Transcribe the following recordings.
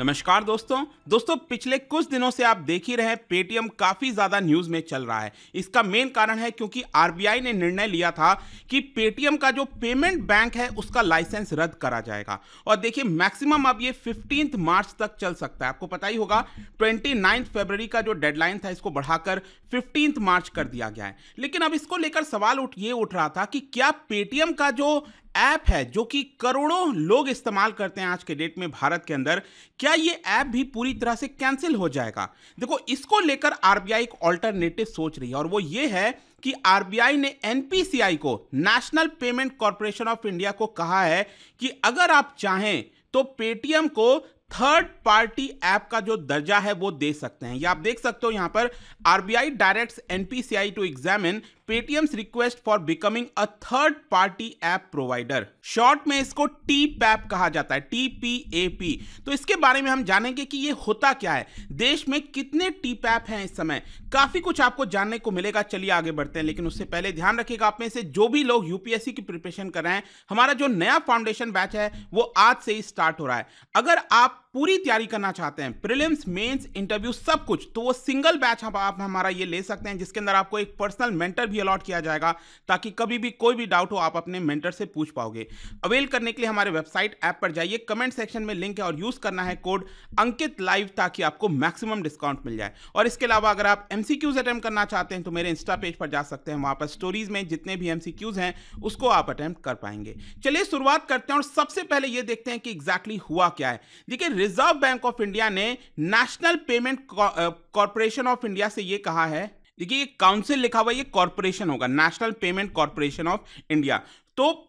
नमस्कार दोस्तों दोस्तों पिछले कुछ दिनों से आप देख ही रहे पेटीएम काफ़ी ज़्यादा न्यूज़ में चल रहा है इसका मेन कारण है क्योंकि आरबीआई ने निर्णय लिया था कि पेटीएम का जो पेमेंट बैंक है उसका लाइसेंस रद्द करा जाएगा और देखिए मैक्सिमम अब ये फिफ्टींथ मार्च तक चल सकता है आपको पता ही होगा ट्वेंटी फरवरी का जो डेडलाइन था इसको बढ़ाकर फिफ्टींथ मार्च कर दिया गया है लेकिन अब इसको लेकर सवाल उठ ये उठ रहा था कि क्या पेटीएम का जो ऐप है जो कि करोड़ों लोग इस्तेमाल करते हैं आज के डेट में भारत के अंदर क्या ये ऐप भी पूरी तरह से कैंसिल हो जाएगा देखो इसको लेकर आरबीआई एक ऑल्टरनेटिव सोच रही है और वो ये है कि आरबीआई ने एनपीसीआई को National Payment Corporation of India को कहा है कि अगर आप चाहें तो पेटीएम को थर्ड पार्टी ऐप का जो दर्जा है वो दे सकते हैं या आप देख सकते हो यहां पर RBI direct NPCI to examine Paytm's request for becoming a third party app provider short में इसको टी पैप कहा जाता है टी पी ए पी तो इसके बारे में हम जानेंगे कि ये होता क्या है देश में कितने टी पैप हैं इस समय काफी कुछ आपको जानने को मिलेगा चलिए आगे बढ़ते हैं लेकिन उससे पहले ध्यान रखिएगा आप में से जो भी लोग यूपीएससी की प्रिपरेशन कर रहे हैं हमारा जो नया फाउंडेशन बैच है वो आज से ही स्टार्ट हो रहा है अगर आप पूरी तैयारी करना चाहते हैं प्रीलिम्स मेंस इंटरव्यू सब कुछ तो वो सिंगल बैच आप, आप हमारा ये ले सकते हैं जिसके अंदर आपको एक पर्सनल मेंटर भी अलॉट किया जाएगा ताकि कभी भी कोई भी डाउट हो आप अपने मेंटर से पूछ पाओगे अवेल करने के लिए हमारे वेबसाइट ऐप पर जाइए कमेंट सेक्शन में लिंक है और यूज़ करना है कोड अंकित लाइव ताकि आपको मैक्सिमम डिस्काउंट मिल जाए और इसके अलावा अगर आप एम सी करना चाहते हैं तो मेरे इंस्टा पेज पर जा सकते हैं वहां पर स्टोरीज में जितने भी एम हैं उसको आप अटेम्प्ट कर पाएंगे चलिए शुरुआत करते हैं और सबसे पहले ये देखते हैं कि एग्जैक्टली exactly हुआ क्या है देखिए रिजर्व बैंक ऑफ इंडिया ने National Payment Corporation of India से ये कहा है देखिए ये काउंसिल लिखा हुआ ये कॉरपोरेशन होगा National Payment Corporation of India तो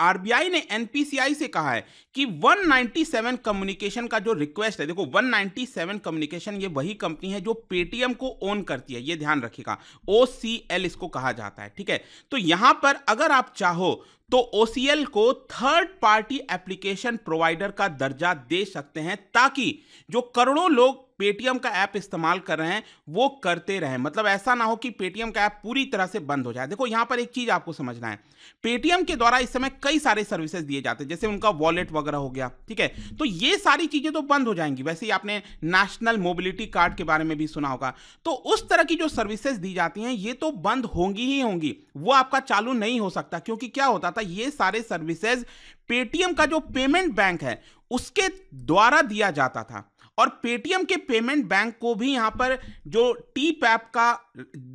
आरबीआई ने एनपीसीआई से कहा है कि 197 कम्युनिकेशन का जो रिक्वेस्ट है देखो 197 कम्युनिकेशन ये वही कंपनी है जो पेटीएम को ओन करती है ये ध्यान रखिएगा ओ इसको कहा जाता है ठीक है तो यहां पर अगर आप चाहो तो ओ को थर्ड पार्टी एप्लीकेशन प्रोवाइडर का दर्जा दे सकते हैं ताकि जो करोड़ों लोग पेटीएम का ऐप इस्तेमाल कर रहे हैं वो करते रहें मतलब ऐसा ना हो कि पेटीएम का ऐप पूरी तरह से बंद हो जाए देखो यहाँ पर एक चीज़ आपको समझना है पेटीएम के द्वारा इस समय कई सारे सर्विसेज दिए जाते हैं जैसे उनका वॉलेट वगैरह हो गया ठीक है तो ये सारी चीज़ें तो बंद हो जाएंगी वैसे ही आपने नेशनल मोबिलिटी कार्ड के बारे में भी सुना होगा तो उस तरह की जो सर्विसेज दी जाती हैं ये तो बंद होंगी ही होंगी वो आपका चालू नहीं हो सकता क्योंकि क्या होता था ये सारे सर्विसेज पेटीएम का जो पेमेंट बैंक है उसके द्वारा दिया जाता था और पेटीएम के पेमेंट बैंक को भी यहाँ पर जो टी पैप का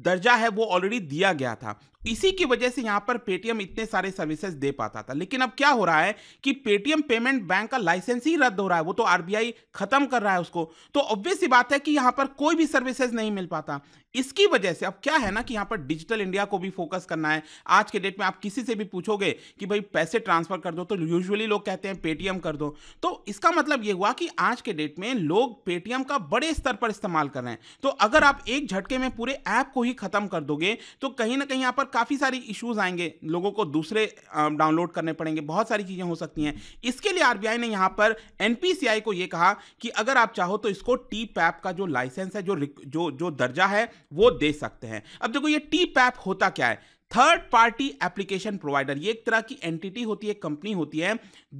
दर्जा है वो ऑलरेडी दिया गया था इसी की वजह से यहाँ पर पेटीएम इतने सारे सर्विसेज दे पाता था लेकिन अब क्या हो रहा है कि पेटीएम पेमेंट बैंक का लाइसेंस ही रद्द हो रहा है वो तो आरबीआई खत्म कर रहा है उसको तो ऑब्वियस बात है कि यहाँ पर कोई भी सर्विसेज नहीं मिल पाता इसकी वजह से अब क्या है ना कि यहाँ पर डिजिटल इंडिया को भी फोकस करना है आज के डेट में आप किसी से भी पूछोगे कि भाई पैसे ट्रांसफर कर दो तो यूजुअली लोग कहते हैं पेटीएम कर दो तो इसका मतलब ये हुआ कि आज के डेट में लोग पेटीएम का बड़े स्तर पर इस्तेमाल कर रहे हैं तो अगर आप एक झटके में पूरे ऐप को ही खत्म कर दोगे तो कहीं ना कहीं यहाँ पर काफ़ी सारी इश्यूज आएंगे लोगों को दूसरे डाउनलोड करने पड़ेंगे बहुत सारी चीज़ें हो सकती हैं इसके लिए आरबीआई ने यहाँ पर एनपीसीआई को ये कहा कि अगर आप चाहो तो इसको टी पैप का जो लाइसेंस है जो जो जो दर्जा है वो दे सकते हैं अब देखो ये टी पैप होता क्या है थर्ड पार्टी एप्लीकेशन प्रोवाइडर ये एक तरह की एंटिटी होती है कंपनी होती है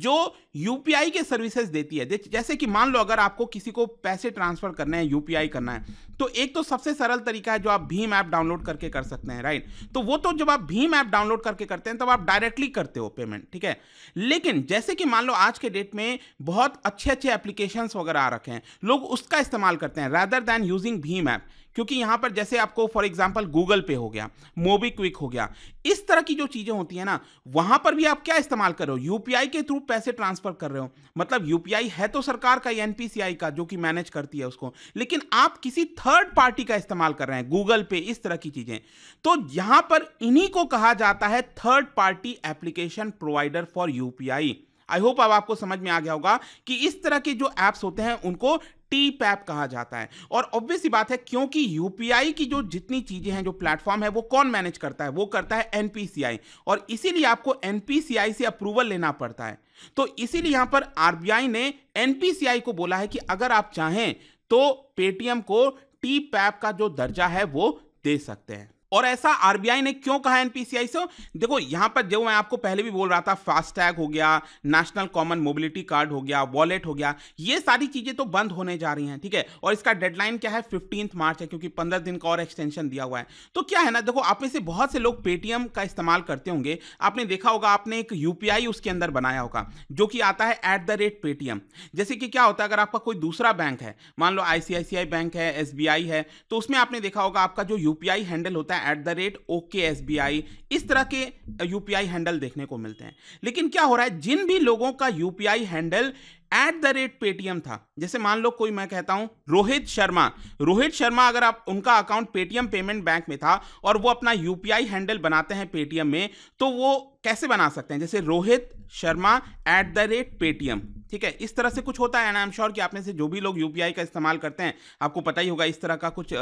जो यूपीआई के सर्विसेज देती है जैसे कि मान लो अगर आपको किसी को पैसे ट्रांसफर करने हैं यूपीआई करना है तो एक तो सबसे सरल तरीका है जो आप भीम ऐप डाउनलोड करके कर सकते हैं राइट तो वो तो जब आप भीम ऐप डाउनलोड करके करते हैं तब तो आप डायरेक्टली करते हो पेमेंट ठीक है लेकिन जैसे कि मान लो आज के डेट में बहुत अच्छे अच्छे एप्लीकेशन वगैरह आ रखे हैं लोग उसका इस्तेमाल करते हैं रैदर दैन यूजिंग भीम ऐप क्योंकि यहां पर जैसे आपको फॉर एग्जाम्पल गूगल पे हो गया मोबीक्विक हो गया इस तरह की जो चीज़ें होती है ना वहां पर भी आप क्या इस्तेमाल कर रहे हो यूपीआई के थ्रू पैसे ट्रांसफर कर रहे हो मतलब यूपीआई है तो सरकार का एनपीसीआई का जो कि मैनेज करती है उसको लेकिन आप किसी थर्ड पार्टी का इस्तेमाल कर रहे हैं गूगल पे इस तरह की चीज़ें तो यहां पर इन्हीं को कहा जाता है third party application provider for UPI I hope अब आपको समझ में आ गया होगा कि इस तरह के जो ऐप्स होते हैं उनको टी पैप कहा जाता है और ऑब्वियस ही बात है क्योंकि यूपीआई की जो जितनी चीजें हैं जो प्लेटफॉर्म है वो कौन मैनेज करता है वो करता है एनपीसीआई और इसीलिए आपको एनपीसीआई से अप्रूवल लेना पड़ता है तो इसीलिए यहां पर आरबीआई ने एनपीसीआई को बोला है कि अगर आप चाहें तो पेटीएम को टी पैप का जो दर्जा है वो दे सकते हैं और ऐसा आरबीआई ने क्यों कहा एनपीसीआई से देखो यहां पर जो मैं आपको पहले भी बोल रहा था फास्टैग हो गया नेशनल कॉमन मोबिलिटी कार्ड हो गया वॉलेट हो गया ये सारी चीजें तो बंद होने जा रही हैं ठीक है और इसका डेडलाइन क्या है फिफ्टींथ मार्च है क्योंकि पंद्रह दिन का और एक्सटेंशन दिया हुआ है तो क्या है ना देखो आप में से बहुत से लोग पेटीएम का इस्तेमाल करते होंगे आपने देखा होगा आपने एक यूपीआई उसके अंदर बनाया होगा जो कि आता है एट द रेट पेटीएम जैसे कि क्या होता है अगर आपका कोई दूसरा बैंक है मान लो आईसीआईसीआई बैंक है एस है तो उसमें आपने देखा होगा आपका जो यूपीआई हैंडल होता है at the rate okay S B I इस तरह के यू पी आई हैंडल देखने को मिलते हैं लेकिन क्या हो रहा है जिन भी लोगों का U P I handle at the rate Paytm था जैसे मान लो कोई मैं कहता हूं रोहित शर्मा रोहित शर्मा अगर आप उनका अकाउंट पेटीएम पेमेंट बैंक में था और वो अपना यूपीआई हैंडल बनाते हैं पेटीएम में तो वो कैसे बना सकते हैं जैसे Rohit Sharma at the rate Paytm ठीक है इस तरह से कुछ होता है एंड आई एम श्योर कि आपने से जो भी लोग यूपीआई का इस्तेमाल करते हैं आपको पता ही होगा इस तरह का कुछ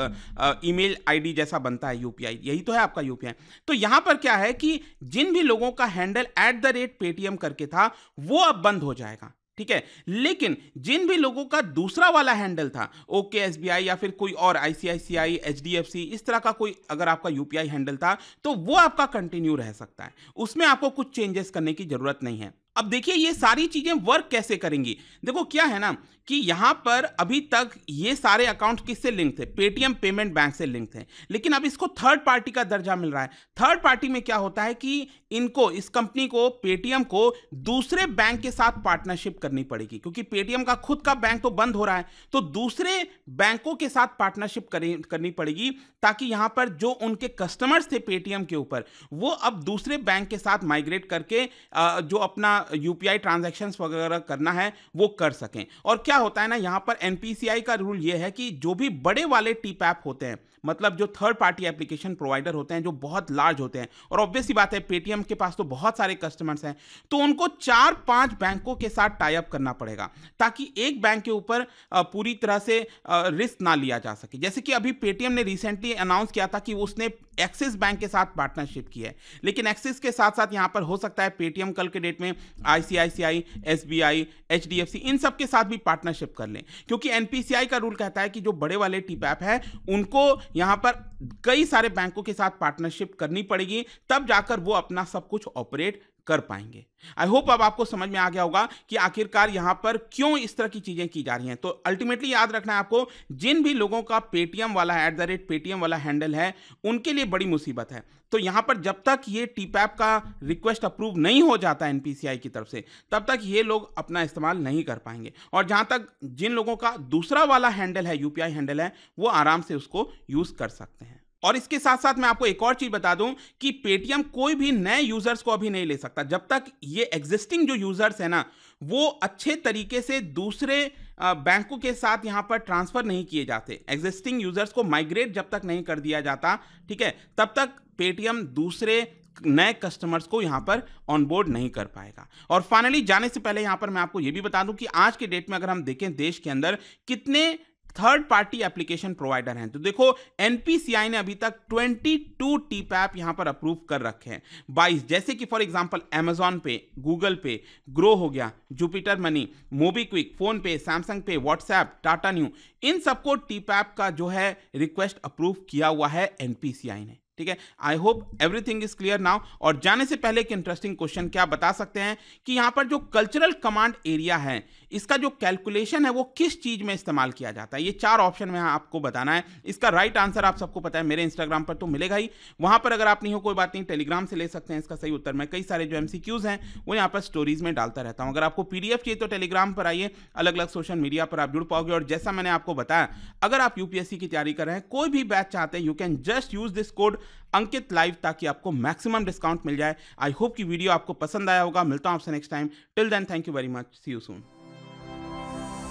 ईमेल आईडी जैसा बनता है यूपीआई यही तो है आपका यूपीआई तो यहां पर क्या है कि जिन भी लोगों का handle at the rate Paytm करके था वो अब बंद हो जाएगा ठीक है लेकिन जिन भी लोगों का दूसरा वाला हैंडल था ओके एस या फिर कोई और आईसीआईसीआई सी इस तरह का कोई अगर आपका यूपीआई हैंडल था तो वो आपका कंटिन्यू रह सकता है उसमें आपको कुछ चेंजेस करने की जरूरत नहीं है अब देखिए ये सारी चीज़ें वर्क कैसे करेंगी देखो क्या है ना कि यहाँ पर अभी तक ये सारे अकाउंट किससे लिंक थे पेटीएम पेमेंट बैंक से लिंक थे लेकिन अब इसको थर्ड पार्टी का दर्जा मिल रहा है थर्ड पार्टी में क्या होता है कि इनको इस कंपनी को पेटीएम को दूसरे बैंक के साथ पार्टनरशिप करनी पड़ेगी क्योंकि पेटीएम का खुद का बैंक तो बंद हो रहा है तो दूसरे बैंकों के साथ पार्टनरशिप करनी पड़ेगी ताकि यहाँ पर जो उनके कस्टमर्स थे पेटीएम के ऊपर वो अब दूसरे बैंक के साथ माइग्रेट करके जो अपना यू पी वगैरह करना है वो कर सकें और क्या होता है ना यहाँ पर एन का रूल ये है कि जो भी बड़े वाले टीप ऐप होते हैं मतलब जो थर्ड पार्टी एप्लीकेशन प्रोवाइडर होते हैं जो बहुत लार्ज होते हैं और ऑब्वियसली बात है पेटीएम के पास तो बहुत सारे कस्टमर्स हैं तो उनको चार पांच बैंकों के साथ टाइप करना पड़ेगा ताकि एक बैंक के ऊपर पूरी तरह से रिस्क ना लिया जा सके जैसे कि अभी पेटीएम ने रिसेंटली अनाउंस किया था कि उसने एक्सिस बैंक के साथ पार्टनरशिप की है लेकिन एक्सिस के साथ साथ यहाँ पर हो सकता है पेटीएम कल के डेट में आईसीआईसीआई एसबीआई एचडीएफसी इन सब के साथ भी पार्टनरशिप कर लें क्योंकि एनपीसीआई का रूल कहता है कि जो बड़े वाले टीपैप है उनको यहाँ पर कई सारे बैंकों के साथ पार्टनरशिप करनी पड़ेगी तब जाकर वो अपना सब कुछ ऑपरेट कर पाएंगे आई होप अब आपको समझ में आ गया होगा कि आखिरकार यहां पर क्यों इस तरह की चीज़ें की जा रही हैं तो अल्टीमेटली याद रखना है आपको जिन भी लोगों का पेटीएम वाला एट द रेट पेटीएम वाला हैंडल है उनके लिए बड़ी मुसीबत है तो यहाँ पर जब तक ये टीपैप का रिक्वेस्ट अप्रूव नहीं हो जाता एनपीसीआई की तरफ से तब तक ये लोग अपना इस्तेमाल नहीं कर पाएंगे और जहाँ तक जिन लोगों का दूसरा वाला हैंडल है यूपीआई हैंडल है वो आराम से उसको यूज़ कर सकते हैं और इसके साथ साथ मैं आपको एक और चीज़ बता दूं कि पेटीएम कोई भी नए यूज़र्स को अभी नहीं ले सकता जब तक ये एग्जिस्टिंग जो यूज़र्स है ना वो अच्छे तरीके से दूसरे बैंकों के साथ यहाँ पर ट्रांसफ़र नहीं किए जाते एग्जिस्टिंग यूज़र्स को माइग्रेट जब तक नहीं कर दिया जाता ठीक है तब तक पेटीएम दूसरे नए कस्टमर्स को यहाँ पर ऑनबोर्ड नहीं कर पाएगा और फाइनली जाने से पहले यहाँ पर मैं आपको ये भी बता दूं कि आज के डेट में अगर हम देखें देश के अंदर कितने थर्ड पार्टी एप्लीकेशन प्रोवाइडर हैं तो देखो एनपीसीआई ने अभी तक 22 टी पैप यहां पर अप्रूव कर रखे हैं 22 जैसे कि for example Amazon Pay Google Pay Groww हो गया Jupiter Money MobiKwik PhonePe Samsung Pay WhatsApp Tata Neu इन सबको टी पैप का जो है रिक्वेस्ट अप्रूव किया हुआ है एनपीसीआई ने ठीक है I hope everything is clear now और जाने से पहले एक इंटरेस्टिंग क्वेश्चन क्या बता सकते हैं कि यहां पर जो कल्चरल कमांड एरिया है इसका जो कैलकुलेशन है वो किस चीज़ में इस्तेमाल किया जाता है ये चार ऑप्शन में आपको बताना है इसका राइट आंसर आप सबको पता है मेरे इंस्टाग्राम पर तो मिलेगा ही वहाँ पर अगर आप नहीं हो कोई बात नहीं टेलीग्राम से ले सकते हैं इसका सही उत्तर मैं कई सारे जो एम हैं वो यहाँ पर स्टोरीज में डालता रहता हूँ अगर आपको पी चाहिए तो टेलीग्राम पर आइए अलग अलग सोशल मीडिया पर आप जुड़ पाओगे और जैसा मैंने आपको बताया अगर आप यूपीएससी की तैयारी कर रहे हैं कोई भी बैच चाहते हैं you can just use this code Ankit live ताकि आपको मैक्सिमम डिस्काउंट मिल जाए आई होप कि वीडियो आपको पसंद आया होगा मिलता हूं आपसे next time till then thank you very much see you soon